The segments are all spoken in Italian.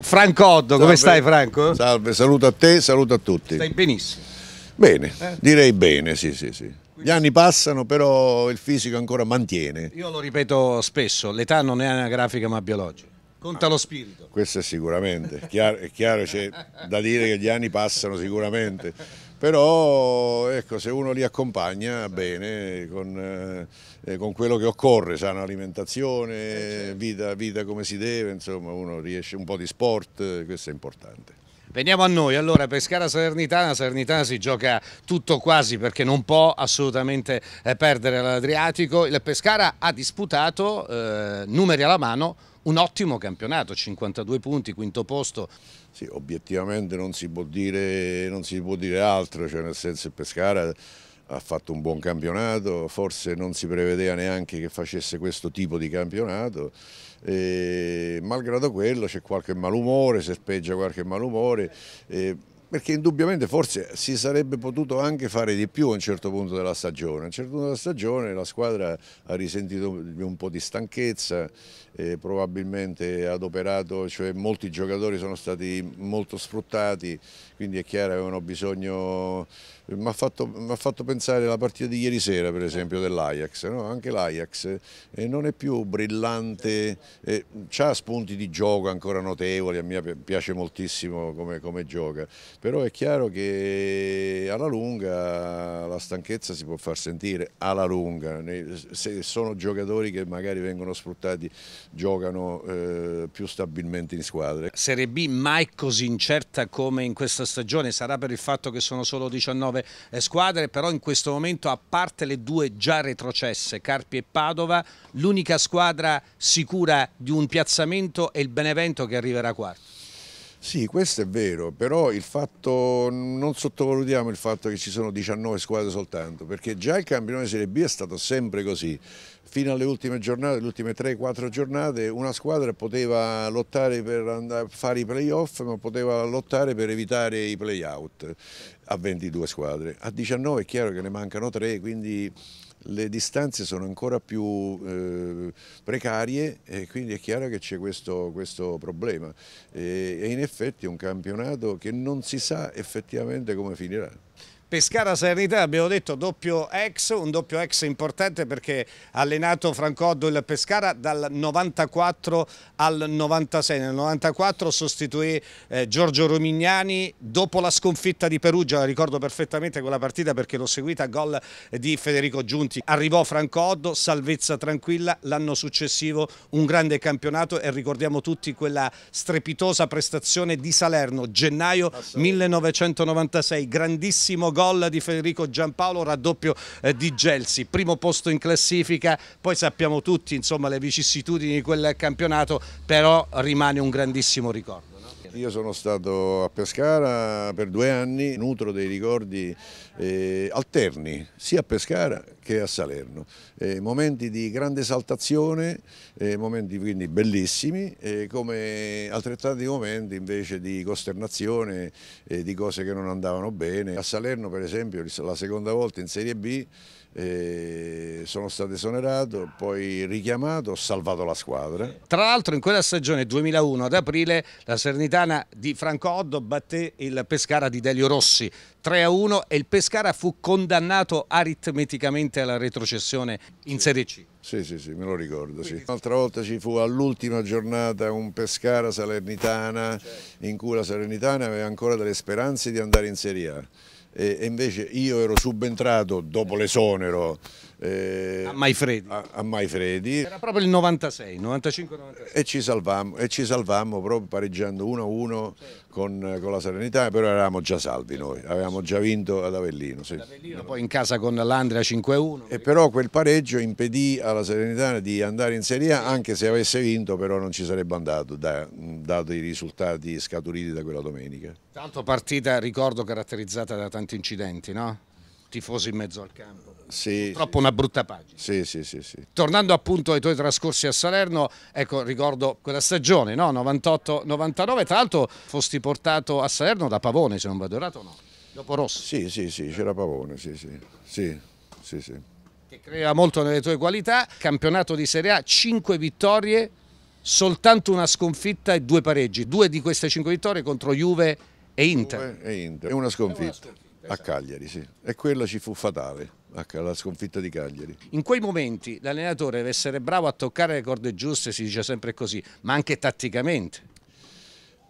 Franco Oddo, Salve. come stai Franco? Salve, saluto a te, saluto a tutti. Stai benissimo. Bene, eh? direi bene, sì, sì, sì. Gli anni passano, però il fisico ancora mantiene. Io lo ripeto spesso, l'età non è anagrafica ma biologica. Conta ah, lo spirito. Questo è sicuramente, è è chiaro c'è da dire che gli anni passano sicuramente però ecco, se uno li accompagna bene con, eh, con quello che occorre, sana alimentazione, eh, certo. vita, vita come si deve, insomma uno riesce un po' di sport, questo è importante. Veniamo a noi, allora Pescara Salernitana, Salernitana si gioca tutto quasi perché non può assolutamente eh, perdere l'Adriatico, il Pescara ha disputato eh, numeri alla mano un ottimo campionato, 52 punti, quinto posto. Sì, obiettivamente non si può dire, non si può dire altro, cioè nel senso che Pescara ha fatto un buon campionato, forse non si prevedeva neanche che facesse questo tipo di campionato, e, malgrado quello c'è qualche malumore, serpeggia qualche malumore. E, perché indubbiamente forse si sarebbe potuto anche fare di più a un certo punto della stagione. A un certo punto della stagione la squadra ha risentito un po' di stanchezza, eh, probabilmente adoperato, cioè molti giocatori sono stati molto sfruttati, quindi è chiaro che avevano bisogno mi ha fatto, fatto, pensare alla partita di ieri sera per esempio dell'Ajax, no? anche l'Ajax eh, non è più brillante, eh, ha spunti di gioco ancora notevoli, a me piace moltissimo come, come, gioca, però è chiaro che alla lunga la stanchezza si può far sentire, alla lunga, se sono giocatori che magari vengono sfruttati giocano eh, più stabilmente in squadre. Serie B mai così incerta come in questa stagione, sarà per il fatto che sono solo 19 altre eh, squadre, però in questo momento a parte le due già retrocesse, Carpi e Padova, l'unica squadra sicura di un piazzamento è il Benevento che arriverà quarto. Sì, questo è vero, però fatto, non sottovalutiamo il fatto che ci sono 19 squadre soltanto, perché già il campionato di Serie B è stato sempre così. Fino alle ultime giornate, le ultime 3-4 giornate, una squadra poteva lottare per andare, fare i playoff, ma poteva lottare per evitare i playout a 22 squadre. A 19 è chiaro che ne mancano 3, quindi le distanze sono ancora più eh, precarie e quindi è chiaro che c'è questo, questo, problema e, e in effetti è un campionato che non si sa effettivamente come finirà. Pescara Serenità abbiamo detto doppio ex, un doppio ex importante perché ha allenato Francoddo il Pescara dal 94 al 96. Nel 94 sostituì eh, Giorgio Romignani dopo la sconfitta di Perugia, la ricordo perfettamente quella partita perché l'ho seguita, gol di Federico Giunti. Arrivò Francoddo, salvezza tranquilla, l'anno successivo un grande campionato e ricordiamo tutti quella strepitosa prestazione di Salerno, gennaio 1996, grandissimo gol gol di Federico Giampaolo, raddoppio eh, di Gelsi, primo posto in classifica, poi sappiamo tutti insomma, le vicissitudini di quel campionato, però rimane un grandissimo ricordo. Io sono stato a Pescara per due anni, nutro dei ricordi eh, alterni, sia a Pescara che a Salerno. Eh, momenti di grande esaltazione, eh, momenti quindi bellissimi, eh, come altrettanti momenti invece di costernazione e di cose che non andavano bene. A Salerno per esempio la seconda volta in Serie B sono stato esonerato, poi richiamato, ho salvato la squadra. Tra l'altro in quella stagione 2001 ad aprile la Sernitana di Franco Oddo batté il Pescara di Delio Rossi 3-1 e il Pescara fu condannato aritmeticamente assistette alla retrocessione in Serie C. Sì, sì, sì, me lo ricordo. Sì. Un'altra volta ci fu all'ultima giornata un Pescara Salernitana certo. in cui la Salernitana aveva ancora delle speranze di andare in Serie A e, invece io ero subentrato dopo l'esonero eh, a Maifredi. A, a Maifredi. Era proprio il 96, 95-96. E ci salvammo, e ci salvammo proprio pareggiando 1-1 sì. con, con, la Serenità, però eravamo già salvi noi, avevamo già vinto ad Avellino. Sì. Avellino poi in casa con l'Andrea 5-1. E però quel pareggio impedì alla Serenità di andare in Serie A, anche se avesse vinto però non ci sarebbe andato, da, dato i risultati scaturiti da quella domenica. Tanto partita, ricordo, caratterizzata da tanti incidenti, no? tifoso in mezzo al campo. Sì, Purtroppo sì, una brutta pagina. Sì, sì, sì, sì, Tornando appunto ai tuoi trascorsi a Salerno, ecco, ricordo quella stagione, no? 98-99, tra l'altro fosti portato a Salerno da Pavone, se non vado errato no? Dopo Rossi. Sì, sì, sì, c'era Pavone, sì, sì. sì, sì, sì. Che crea molto nelle tue qualità, campionato di Serie A, 5 vittorie, soltanto una sconfitta e due pareggi, due di queste 5 vittorie contro Juve e Inter. Juve e Inter, e una sconfitta. E una sconfitta a esatto. Cagliari, sì. E quella ci fu fatale, la sconfitta di Cagliari. In quei momenti l'allenatore deve essere bravo a toccare le corde giuste, si dice sempre così, ma anche tatticamente.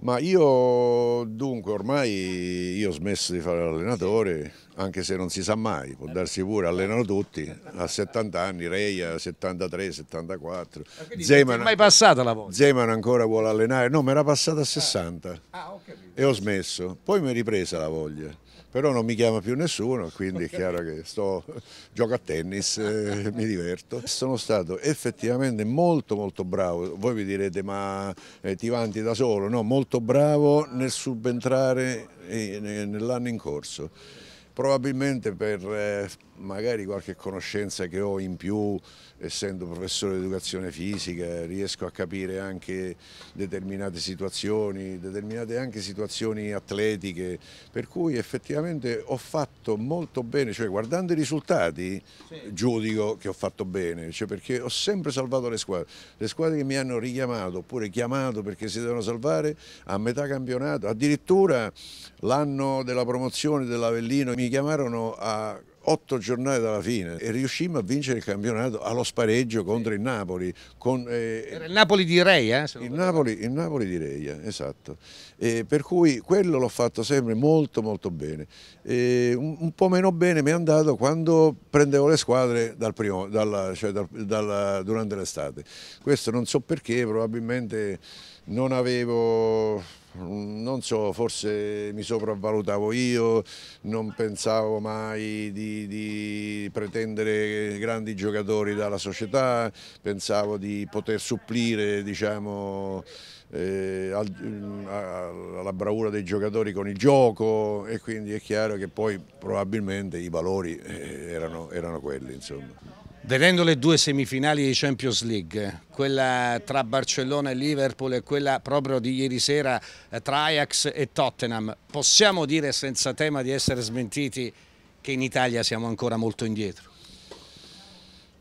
Ma io dunque ormai io ho smesso di fare l'allenatore, anche se non si sa mai, può darsi pure, allenano tutti, a 70 anni, Reia 73, 74. Zeman, non è mai passata la volta? Zeman ancora vuole allenare, no, mi era passata a 60 ah, ah, e ho smesso, poi mi è ripresa la voglia però non mi chiama più nessuno, quindi è chiaro che sto, gioco a tennis, eh, mi diverto. Sono stato effettivamente molto molto bravo, voi vi direte ma eh, ti vanti da solo, no, molto bravo nel subentrare eh, nell'anno in corso, probabilmente per eh, magari qualche conoscenza che ho in più, essendo professore di educazione fisica, riesco a capire anche determinate situazioni, determinate anche situazioni atletiche, per cui effettivamente ho fatto molto bene, cioè guardando i risultati sì. giudico che ho fatto bene, cioè perché ho sempre salvato le squadre, le squadre che mi hanno richiamato oppure chiamato perché si devono salvare a metà campionato, addirittura l'anno della promozione dell'Avellino mi chiamarono a otto giornate dalla fine e riuscimmo a vincere il campionato allo spareggio contro il Napoli. Con, eh, il Napoli di Reia? Eh, il, Napoli, il Napoli di Reia, esatto. Eh, per cui quello l'ho fatto sempre molto molto bene. Un, un, po' meno bene mi è andato quando prendevo le squadre dal primo, dalla, cioè dal, dalla, durante l'estate. Questo non so perché, probabilmente non avevo, non so, forse mi sopravvalutavo io, non pensavo mai di, di, pretendere grandi giocatori dalla società, pensavo di poter supplire diciamo, eh, al, mm, alla bravura dei giocatori con il gioco e quindi è chiaro che poi probabilmente i valori eh, erano, erano quelli. Insomma. Vedendo le due semifinali di Champions League, quella tra Barcellona e Liverpool e quella proprio di ieri sera eh, tra Ajax e Tottenham, possiamo dire senza tema di essere smentiti che in Italia siamo ancora molto indietro?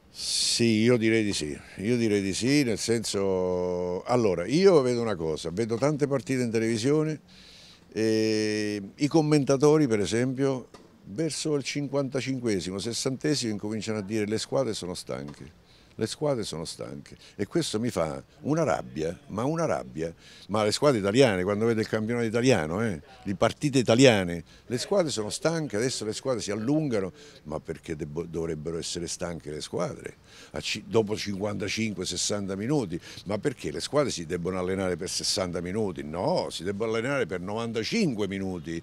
Sì, io direi di sì, io direi di sì, nel senso... Allora, io vedo una cosa, vedo tante partite in televisione, e ehm, i commentatori per esempio Verso il 55 esimo 60 esimo incominciano a dire le squadre sono stanche le squadre sono stanche e questo mi fa una rabbia, ma una rabbia, ma le squadre italiane, quando vede il campionato italiano, eh, le partite italiane, le squadre sono stanche, adesso le squadre si allungano, ma perché dovrebbero essere stanche le squadre? dopo 55-60 minuti, ma perché le squadre si debbono allenare per 60 minuti? No, si debbono allenare per 95 minuti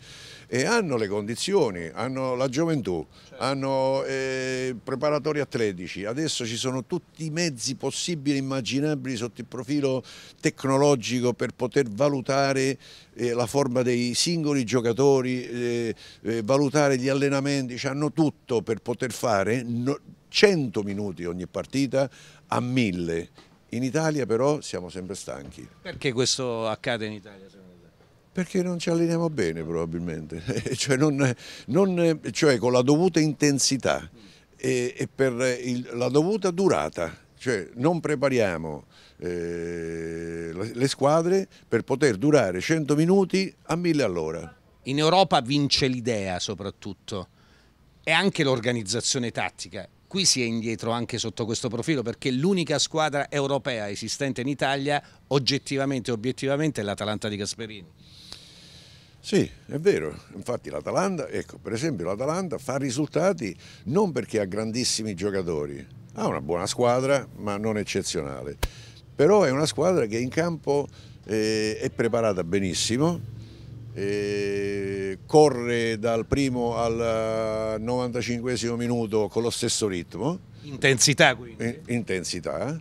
e hanno le condizioni, hanno la gioventù, certo. hanno eh, preparatori atletici, adesso ci sono tutti tutti i mezzi possibili e immaginabili sotto il profilo tecnologico per poter valutare eh, la forma dei singoli giocatori, eh, eh, valutare gli allenamenti, cioè hanno tutto per poter fare no, 100 minuti ogni partita a 1000. In Italia però siamo sempre stanchi. Perché questo accade in Italia Perché non ci alleniamo bene probabilmente, cioè, non, non, cioè con la dovuta intensità e, e per il, la dovuta durata, cioè non prepariamo eh, le squadre per poter durare 100 minuti a 1000 all'ora. In Europa vince l'idea soprattutto e anche l'organizzazione tattica. Qui si è indietro anche sotto questo profilo perché l'unica squadra europea esistente in Italia oggettivamente e obiettivamente è l'Atalanta di Gasperini. Sì, è vero, infatti l'Atalanta, ecco, per esempio l'Atalanta fa risultati non perché ha grandissimi giocatori, ha una buona squadra ma non eccezionale, però è una squadra che in campo eh, è preparata benissimo, eh, corre dal primo al 95 eh, minuto con lo stesso ritmo. Intensità quindi. Eh, intensità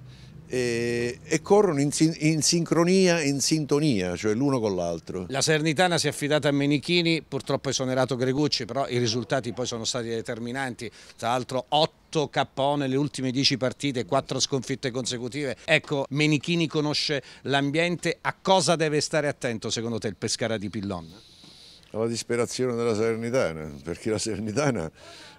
e, eh, e corrono in, in sincronia e in sintonia, cioè l'uno con l'altro. La Sernitana si è affidata a Menichini, purtroppo è esonerato Gregucci, però i risultati poi sono stati determinanti, tra l'altro 8 K.O. nelle ultime 10 partite, 4 sconfitte consecutive. Ecco, Menichini conosce l'ambiente, a cosa deve stare attento secondo te il Pescara di Pillon? Alla disperazione della Salernitana, perché la Salernitana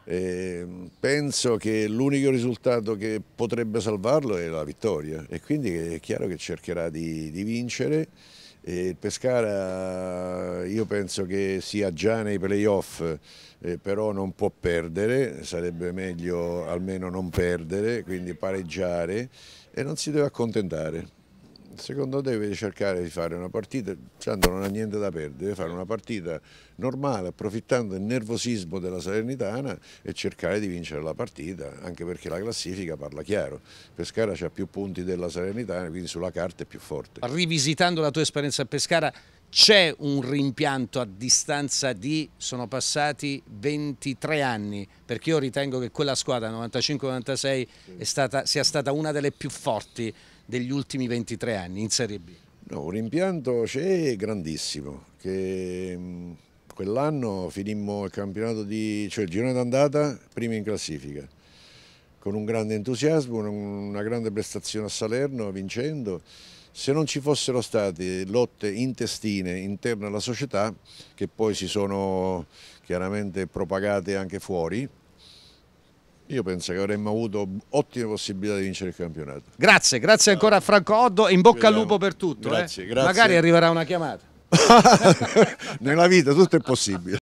e ehm, penso che l'unico risultato che potrebbe salvarlo è la vittoria e quindi è chiaro che cercherà di, di vincere. il Pescara io penso che sia già nei playoff, eh, però non può perdere, sarebbe meglio almeno non perdere, quindi pareggiare e non si deve accontentare. Secondo te devi cercare di fare una partita, tanto non ha niente da perdere, deve fare una partita normale, approfittando del nervosismo della Salernitana e cercare di vincere la partita, anche perché la classifica parla chiaro. Pescara ha più punti della Salernitana, quindi sulla carta è più forte. Rivisitando la tua esperienza a Pescara, c'è un rimpianto a distanza di, sono passati 23 anni, perché io ritengo che quella squadra 95-96 sia stata una delle più forti degli ultimi 23 anni in Serie B. No, un rimpianto c'è grandissimo, che mm, quell'anno finimmo il campionato di, cioè il girone d'andata, prima in classifica, con un grande entusiasmo, una grande prestazione a Salerno vincendo se non ci fossero state lotte intestine interne alla società, che poi si sono chiaramente propagate anche fuori, io penso che avremmo avuto ottime possibilità di vincere il campionato. Grazie, grazie ancora a Franco Oddo e in bocca al lupo per tutto. Eh. Grazie, eh. grazie. Magari arriverà una chiamata. Nella vita tutto è possibile.